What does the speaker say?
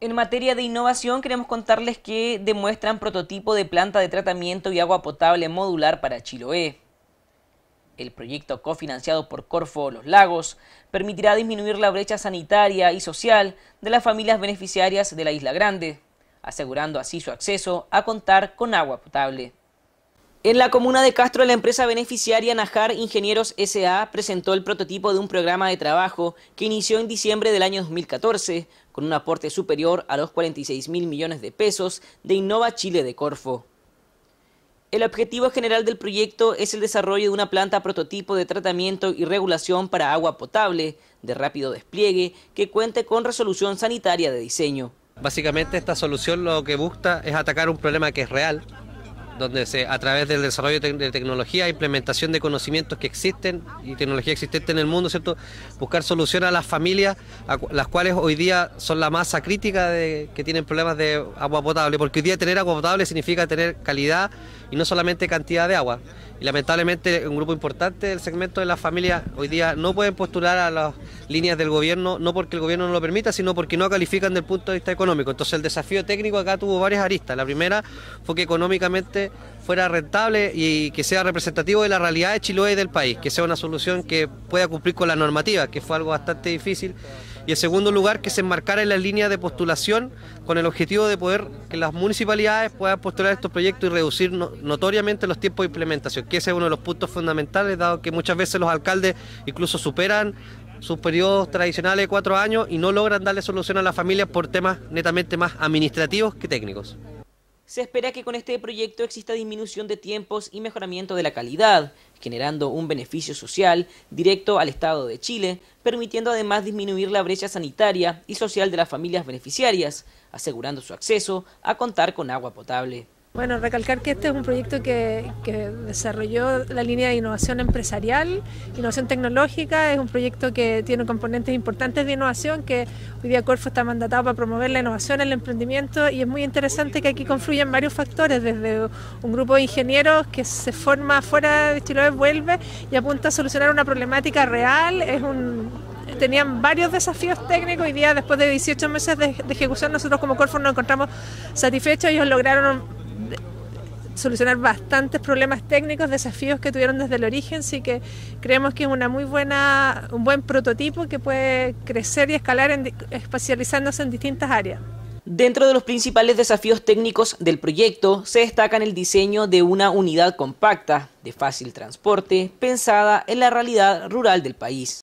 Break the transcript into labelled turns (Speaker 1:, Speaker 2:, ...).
Speaker 1: En materia de innovación, queremos contarles que demuestran prototipo de planta de tratamiento y agua potable modular para Chiloé. El proyecto cofinanciado por Corfo Los Lagos permitirá disminuir la brecha sanitaria y social de las familias beneficiarias de la Isla Grande, asegurando así su acceso a contar con agua potable. En la comuna de Castro, la empresa beneficiaria Najar Ingenieros SA presentó el prototipo de un programa de trabajo que inició en diciembre del año 2014, con un aporte superior a los 46 mil millones de pesos de Innova Chile de Corfo. El objetivo general del proyecto es el desarrollo de una planta prototipo de tratamiento y regulación para agua potable, de rápido despliegue, que cuente con resolución sanitaria de diseño.
Speaker 2: Básicamente esta solución lo que busca es atacar un problema que es real, donde se, a través del desarrollo de, tecnología, implementación de conocimientos que existen y tecnología existente en el mundo, ¿cierto? Buscar solución a las familias, las cuales hoy día son la masa crítica de, que tienen problemas de agua potable, porque hoy día tener agua potable significa tener calidad y no solamente cantidad de agua. Y lamentablemente un grupo importante del segmento de las familias hoy día no pueden postular a los líneas del gobierno, no porque el gobierno no lo permita, sino porque no califican desde el punto de vista económico. Entonces el desafío técnico acá tuvo varias aristas. La primera fue que económicamente fuera rentable y que sea representativo de la realidad de Chiloé y del país, que sea una solución que pueda cumplir con la normativa, que fue algo bastante difícil y en segundo lugar que se enmarcara en la línea de postulación con el objetivo de poder que las municipalidades puedan postular estos proyectos y reducir notoriamente los tiempos de implementación, que ese es uno de los puntos fundamentales, dado que muchas veces los alcaldes incluso superan sus periodos tradicionales de cuatro años y no logran darle solución a las familias por temas netamente más administrativos que técnicos.
Speaker 1: Se espera que con este proyecto exista disminución de tiempos y mejoramiento de la calidad, generando un beneficio social directo al Estado de Chile, permitiendo además disminuir la brecha sanitaria y social de las familias beneficiarias, asegurando su acceso a contar con agua potable. Bueno, recalcar
Speaker 3: que este es un proyecto que, desarrolló la línea de innovación empresarial, innovación tecnológica, es un proyecto que tiene componentes importantes de innovación, que hoy día Corfo está mandatado para promover la innovación, el emprendimiento, y es muy interesante que aquí confluyen varios factores, desde un grupo de ingenieros que se forma fuera de Chiloé, vuelve y apunta a solucionar una problemática real, es un tenían varios desafíos técnicos y día después de 18 meses de ejecución nosotros como Corfo nos encontramos satisfechos, ellos lograron solucionar bastantes problemas técnicos, desafíos que tuvieron desde el origen, así que creemos que es una muy buena, un buen prototipo que puede crecer y escalar especializándose
Speaker 1: en distintas áreas. Dentro de los principales desafíos técnicos del proyecto se destacan el diseño de una unidad compacta, de fácil transporte, pensada en la realidad rural del país.